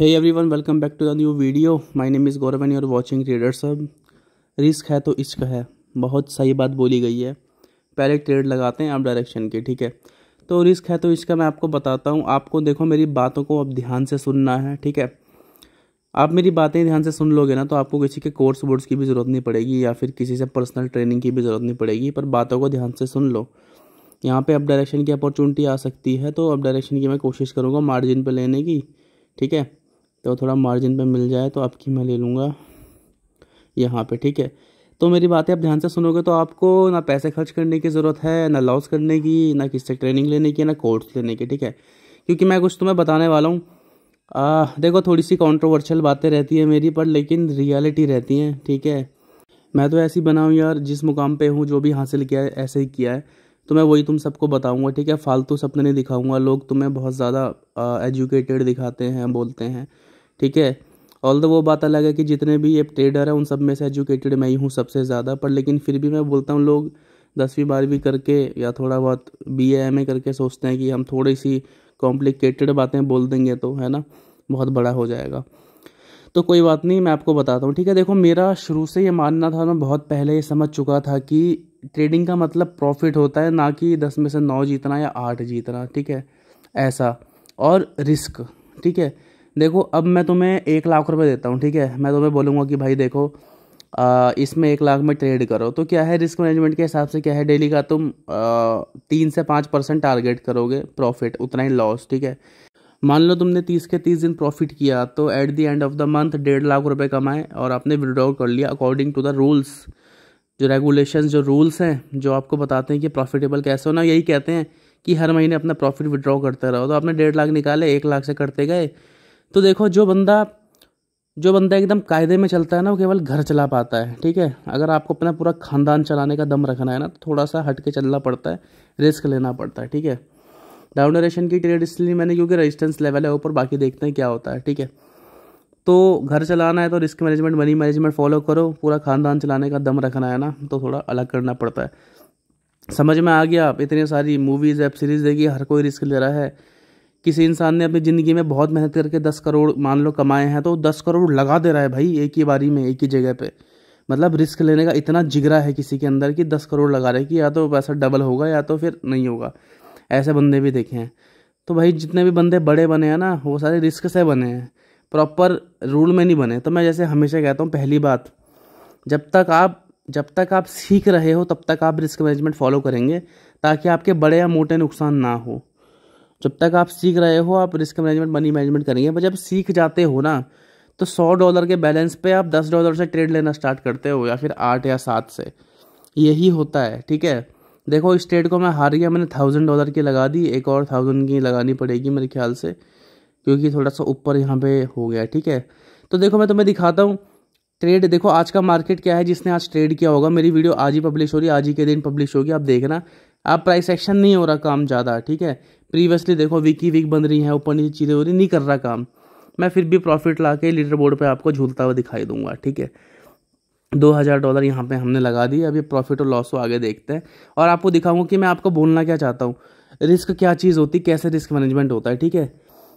है everyone welcome back to the new video my name is Gaurav and you are trader सब risk है तो इश्क है बहुत सही बात बोली गई है पहले ट्रेड लगाते हैं आप डायरेक्शन के ठीक है तो रिस्क है तो इसका मैं आपको बताता हूँ आपको देखो मेरी बातों को अब ध्यान से सुनना है ठीक है आप मेरी बातें ध्यान से सुन लोगे ना तो आपको किसी के कोर्स वोर्स की भी ज़रूरत नहीं पड़ेगी या फिर किसी से पर्सनल ट्रेनिंग की भी ज़रूरत नहीं पड़ेगी पर बातों को ध्यान से सुन लो यहाँ पे अब डायरेक्शन की अपॉर्चुनिटी आ सकती है तो अब डायरेक्शन की मैं कोशिश करूँगा मार्जिन पे लेने की ठीक है तो थोड़ा मार्जिन पे मिल जाए तो आपकी मैं ले लूँगा यहाँ पे ठीक है तो मेरी बातें आप ध्यान से सुनोगे तो आपको ना पैसे खर्च करने की ज़रूरत है ना लॉस करने की ना किससे ट्रेनिंग लेने की ना कोर्स लेने की ठीक है क्योंकि मैं कुछ तुम्हें बताने वाला हूँ देखो थोड़ी सी कॉन्ट्रोवर्शियल बातें रहती है मेरी पर लेकिन रियलिटी रहती हैं ठीक है मैं तो ऐसी बनाऊँ यार जिस मुकाम पर हूँ जो भी हासिल किया है ऐसे ही किया है तो मैं वही तुम सबको बताऊँगा ठीक है फालतू सपने नहीं दिखाऊँगा लोग तुम्हें बहुत ज़्यादा एजुकेटेड दिखाते हैं बोलते हैं ठीक है ऑल द वो बात अलग है कि जितने भी ये ट्रेडर हैं उन सब में से एजुकेटेड मैं ही हूँ सबसे ज़्यादा पर लेकिन फिर भी मैं बोलता हूँ लोग दसवीं बारहवीं करके या थोड़ा बहुत बी एम ए करके सोचते हैं कि हम थोड़ी सी कॉम्प्लिकेटेड बातें बोल देंगे तो है ना बहुत बड़ा हो जाएगा तो कोई बात नहीं मैं आपको बताता हूँ ठीक है देखो मेरा शुरू से ये मानना था मैं बहुत पहले ये समझ चुका था कि ट्रेडिंग का मतलब प्रॉफिट होता है ना कि दस में से नौ जीतना या आठ जीतना ठीक है ऐसा और रिस्क ठीक है देखो अब मैं तुम्हें एक लाख रुपए देता हूँ ठीक है मैं तुम्हें बोलूँगा कि भाई देखो आ, इसमें एक लाख में ट्रेड करो तो क्या है रिस्क मैनेजमेंट के हिसाब से क्या है डेली का तुम आ, तीन से पाँच परसेंट टारगेट करोगे प्रॉफिट उतना ही लॉस ठीक है मान लो तुमने तीस के तीस दिन प्रॉफिट किया तो at the end of the month डेढ़ लाख रुपए कमाए और आपने विड्रॉ कर लिया अकॉर्डिंग टू द रूल्स जो रेगुलेशन जो रूल्स हैं जो आपको बताते हैं कि प्रॉफिटेबल कैसे होना यही कहते हैं कि हर महीने अपना प्रॉफिट विड्रॉ करते रहो तो आपने डेढ़ लाख निकाले एक लाख से करते गए तो देखो जो बंदा जो बंदा एकदम कायदे में चलता है ना वो केवल घर चला पाता है ठीक है अगर आपको अपना पूरा खानदान चलाने का दम रखना है ना तो थोड़ा सा हट के चलना पड़ता है रिस्क लेना पड़ता है ठीक है डाउन डाउनरेशन की ट्रेड इसलिए मैंने क्योंकि रेजिस्टेंस लेवल है ऊपर बाकी देखते हैं क्या होता है ठीक है तो घर चलाना है तो risk management money management follow करो पूरा खानदान चलाने का दम रखना है ना तो थोड़ा अलग करना पड़ता है समझ में आ गया आप इतनी सारी मूवीज़ वेब सीरीज़ देखिए हर कोई रिस्क ले रहा है किसी इंसान ने अपनी ज़िंदगी में बहुत मेहनत करके दस करोड़ मान लो कमाए हैं तो दस करोड़ लगा दे रहा है भाई एक ही बारी में एक ही जगह पे मतलब रिस्क लेने का इतना जिगरा है किसी के अंदर कि दस करोड़ लगा रहे कि या तो पैसा डबल होगा या तो फिर नहीं होगा ऐसे बंदे भी देखे हैं तो भाई जितने भी बंदे बड़े बने हैं ना वो सारे रिस्क से बने हैं प्रॉपर रूल में नहीं बने तो मैं जैसे हमेशा कहता हूँ पहली बात जब तक आप जब तक आप सीख रहे हो तब तक आप रिस्क मैनेजमेंट फॉलो करेंगे ताकि आपके बड़े या मोटे नुकसान ना हो जब तक आप सीख रहे हो आप रिस्क मैनेजमेंट मनी मैनेजमेंट करेंगे पर जब सीख जाते हो ना तो सौ डॉलर के बैलेंस पे आप दस डॉलर से ट्रेड लेना स्टार्ट करते हो या फिर आठ या सात से यही होता है ठीक है देखो इस ट्रेड को मैं हार गया मैंने थाउजेंड डॉलर की लगा दी एक और थाउजेंड की लगानी पड़ेगी मेरे ख्याल से क्योंकि थोड़ा सा ऊपर यहाँ पे हो गया ठीक है तो देखो मैं तुम्हें दिखाता हूँ ट्रेड देखो आज का मार्केट क्या है जिसने आज ट्रेड किया होगा मेरी वीडियो आज ही पब्लिश हो रही है आज ही के दिन पब्लिश होगी आप देखना अब प्राइस एक्शन नहीं हो रहा काम ज़्यादा ठीक है प्रीवियसली देखो वीक ही वीक बन रही है ऊपर नीचे चीज़ें हो रही नहीं कर रहा काम मैं फिर भी प्रॉफिट ला के लीडर बोर्ड पर आपको झूलता हुआ दिखाई दूंगा ठीक है दो हज़ार डॉलर यहाँ पे हमने लगा दी अभी प्रॉफिट और लॉस को आगे देखते हैं और आपको दिखाऊंगा कि मैं आपको बोलना क्या चाहता हूँ रिस्क क्या चीज़ होती है कैसे रिस्क मैनेजमेंट होता है ठीक है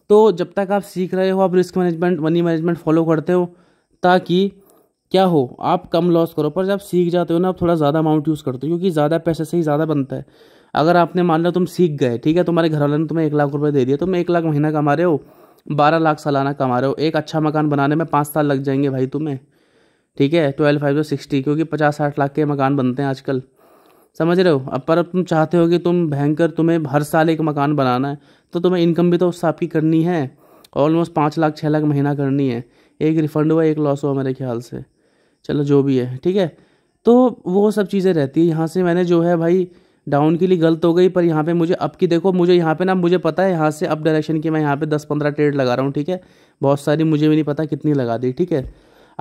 तो जब तक आप सीख रहे हो आप risk management money management follow करते हो ताकि क्या हो आप कम लॉस करो पर जब सीख जाते हो ना आप थोड़ा ज़्यादा अमाउंट यूज़ करते हो क्योंकि ज़्यादा पैसे से ही ज़्यादा बनता है अगर आपने मान लो तुम सीख गए ठीक है तुम्हारे घर वाले ने तुम्हें एक लाख रुपये दे दिया तुम एक लाख महीना कमा रहे हो बारह लाख सालाना कमा रहे हो एक अच्छा मकान बनाने में पाँच साल लग जाएंगे भाई तुम्हें ठीक है ट्वेल्व फाइव जो सिक्सटी क्योंकि पचास साठ लाख के मकान बनते हैं आजकल समझ रहे हो अब पर अब तुम चाहते हो कि तुम भयंकर तुम्हें हर साल एक मकान बनाना है तो तुम्हें इनकम भी तो उस हिसाब की करनी है ऑलमोस्ट पाँच लाख छः लाख महीना करनी है एक रिफंड हुआ एक लॉस हुआ मेरे ख्याल से चलो जो भी है ठीक है तो वो सब चीज़ें रहती है यहाँ से मैंने जो है भाई डाउन के लिए गलत हो गई पर यहाँ पे मुझे अप की देखो मुझे यहाँ पे ना मुझे पता है यहाँ से अप डायरेक्शन की मैं यहाँ पे दस पंद्रह ट्रेड लगा रहा हूँ ठीक है बहुत सारी मुझे भी नहीं पता कितनी लगा दी ठीक है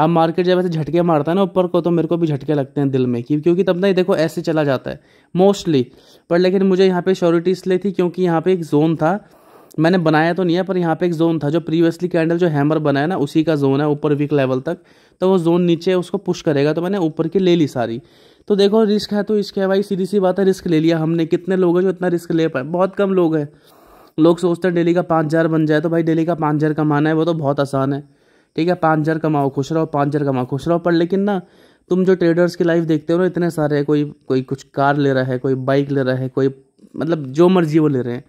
अब मार्केट जब ऐसे झटके मारता है ना ऊपर को तो मेरे को भी झटके लगते हैं दिल में कि क्योंकि तब ना ये देखो ऐसे चला जाता है मोस्टली पर लेकिन मुझे यहाँ पे श्योरिटी इसलिए थी क्योंकि यहाँ पे एक जोन था मैंने बनाया तो नहीं है पर यहाँ पे एक जोन था जो प्रीवियसली कैंडल जो हैमर बनाया ना उसी का जोन है ऊपर वीक लेवल तक तो वो जोन नीचे उसको पुश करेगा तो मैंने ऊपर की ले ली सारी तो देखो रिस्क है तो इसके है भाई सीधी सी बात है रिस्क ले लिया हमने कितने लोग हैं जो इतना रिस्क ले पाए बहुत कम लोग हैं लोग सोचते हैं डेली का पाँच हज़ार बन जाए तो भाई डेली का पाँच हज़ार कमाना है वो तो बहुत आसान है ठीक है पाँच हज़ार कमाओ खुश रहो पाँच हज़ार कमाओ खुश रहो पर लेकिन ना तुम जो ट्रेडर्स की लाइफ देखते हो ना इतने सारे कोई कोई कुछ कार ले रहा है कोई बाइक ले रहा है कोई मतलब जो मर्जी वो ले रहे हैं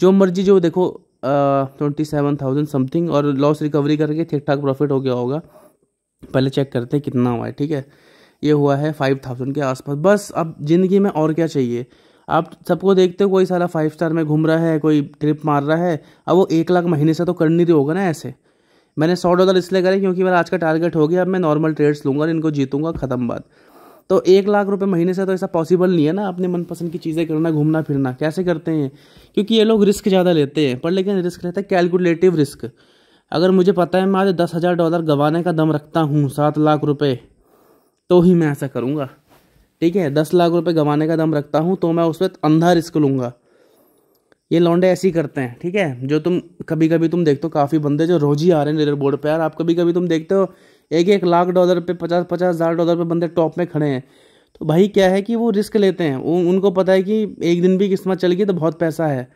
जो मर्जी जो देखो ट्वेंटी सेवन थाउजेंड समथिंग और लॉस रिकवरी करके ठीक ठाक प्रॉफिट हो गया होगा पहले चेक करते हैं कितना हुआ है ठीक है ये हुआ है फाइव थाउजेंड के आसपास बस अब ज़िंदगी में और क्या चाहिए आप सबको देखते हो कोई सारा फाइव स्टार में घूम रहा है कोई ट्रिप मार रहा है अब वो एक लाख महीने से तो कर नहीं रही होगा ना ऐसे मैंने सौ डॉलर इसलिए करे क्योंकि मेरा आज का टारगेट हो गया अब मैं नॉर्मल ट्रेड्स लूँगा इनको जीतूंगा ख़त्म बात तो एक लाख रुपए महीने से तो ऐसा पॉसिबल नहीं है ना अपने मनपसंद की चीज़ें करना घूमना फिरना कैसे करते हैं क्योंकि ये लोग रिस्क ज़्यादा लेते हैं पर लेकिन रिस्क रहता है कैलकुलेटिव रिस्क अगर मुझे पता है मैं आज दस हज़ार डॉलर गंवाने का दम रखता हूँ सात लाख रुपये तो ही मैं ऐसा करूँगा ठीक है दस लाख रुपये गंवाने का दम रखता हूँ तो मैं उस पर अंधा रिस्क लूँगा ये लौंडे ऐसे ही करते हैं ठीक है जो तुम कभी कभी तुम देखते हो काफ़ी बंदे जो रोज ही आ रहे हैं लेडर बोर्ड पर यार आप कभी कभी तुम देखते हो एक एक लाख डॉलर पे पचास पचास हज़ार डॉलर पे बंदे टॉप में खड़े हैं तो भाई क्या है कि वो रिस्क लेते हैं उन, उनको पता है कि एक दिन भी किस्मत चल गई तो बहुत पैसा है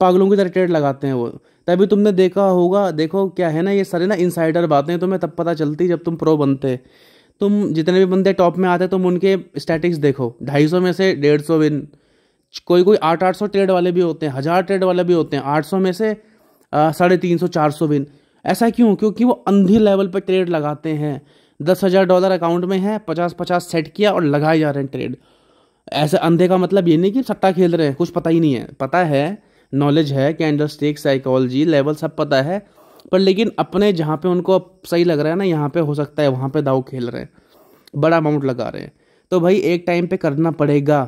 पागलों की तरह ट्रेड लगाते हैं वो तभी तुमने देखा होगा देखो क्या है ना ये सारे ना इनसाइडर बातें तुम्हें तब पता चलती जब तुम प्रो बनते तुम जितने भी बंदे टॉप में आते तुम उनके स्टैटिक्स देखो ढाई सौ में से डेढ़ सौ विन कोई कोई आठ आठ सौ ट्रेड वाले भी होते हैं हज़ार ट्रेड वाले भी होते हैं आठ सौ में से साढ़े तीन सौ चार सौ विन ऐसा क्यों क्योंकि वो अंधी लेवल पर ट्रेड लगाते हैं दस हज़ार डॉलर अकाउंट में है पचास पचास सेट किया और लगाए जा रहे हैं ट्रेड ऐसे अंधे का मतलब ये नहीं कि सट्टा खेल रहे हैं कुछ पता ही नहीं है पता है नॉलेज है कैंडल स्टेक साइकोलॉजी लेवल सब पता है पर लेकिन अपने जहाँ पे उनको सही लग रहा है ना यहाँ पे हो सकता है वहाँ पे दाव खेल रहे हैं बड़ा अमाउंट लगा रहे हैं तो भाई एक टाइम पे करना पड़ेगा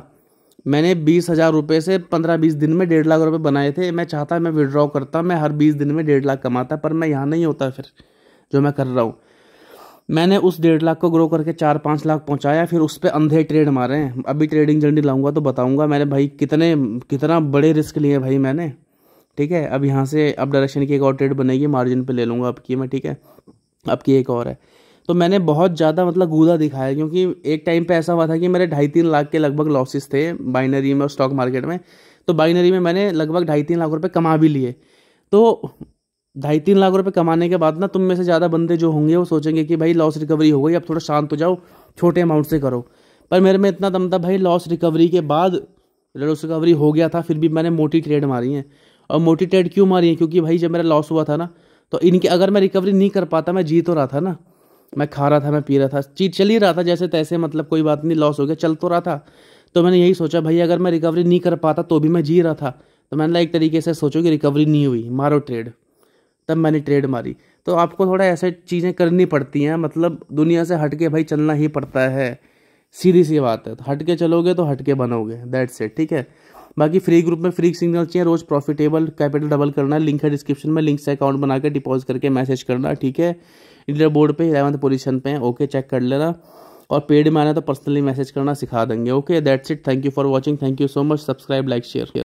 मैंने बीस हज़ार रुपये से पंद्रह बीस दिन में डेढ़ लाख रुपए बनाए थे मैं चाहता मैं विड्रॉ करता मैं हर बीस दिन में डेढ़ लाख कमाता पर मैं यहाँ नहीं होता फिर जो मैं कर रहा हूँ मैंने उस डेढ़ लाख को ग्रो करके चार पाँच लाख पहुँचाया फिर उस पर अंधे ट्रेड मारे हैं अभी ट्रेडिंग जर्नी लाऊंगा तो बताऊँगा मैंने भाई कितने कितना बड़े रिस्क लिए भाई मैंने ठीक है अब यहाँ से अब डायरेक्शन की एक और ट्रेड बनेगी मार्जिन पर ले लूँगा आपकी मैं ठीक है आपकी एक और है तो मैंने बहुत ज़्यादा मतलब गूदा दिखाया क्योंकि एक टाइम पे ऐसा हुआ था कि मेरे ढाई तीन लाख के लगभग लॉसेस थे बाइनरी में और स्टॉक मार्केट में तो बाइनरी में मैंने लगभग ढाई तीन लाख रुपये कमा भी लिए तो ढाई तीन लाख रुपए कमाने के बाद ना तुम में से ज़्यादा बंदे जो होंगे वो सोचेंगे कि भाई लॉस रिकवरी हो गई अब थोड़ा शांत हो जाओ छोटे अमाउंट से करो पर मेरे में इतना दम था भाई लॉस रिकवरी के बाद लॉस रिकवरी हो गया था फिर भी मैंने मोटी ट्रेड मारी है और मोटी ट्रेड क्यों मारी है क्योंकि भाई जब मेरा लॉस हुआ था ना तो इनके अगर मैं रिकवरी नहीं कर पाता मैं जीत हो रहा था ना मैं खा रहा था मैं पी रहा था चीज चल ही रहा था जैसे तैसे मतलब कोई बात नहीं लॉस हो गया चल तो रहा था तो मैंने यही सोचा भाई अगर मैं रिकवरी नहीं कर पाता तो भी मैं जी रहा था तो मैंने एक तरीके से सोचो कि रिकवरी नहीं हुई मारो ट्रेड तब मैंने ट्रेड मारी तो आपको थोड़ा ऐसे चीज़ें करनी पड़ती हैं मतलब दुनिया से हट के भाई चलना ही पड़ता है सीधी सी बात है तो हट के चलोगे तो हट के बनोगे दैट्स इट ठीक है बाकी फ्री ग्रुप में फ्री सिग्नल चाहिए रोज प्रॉफिटेबल कैपिटल डबल करना लिंक है डिस्क्रिप्शन में लिंक से अकाउंट बना कर डिपॉजिट करके मैसेज करना ठीक है इंडिया बोर्ड पर इलेवंथ पोजीशन पर ओके चेक कर लेना और पेड में आना तो पर्सनली मैसेज करना सिखा देंगे okay that's it thank you for watching thank you so much subscribe like share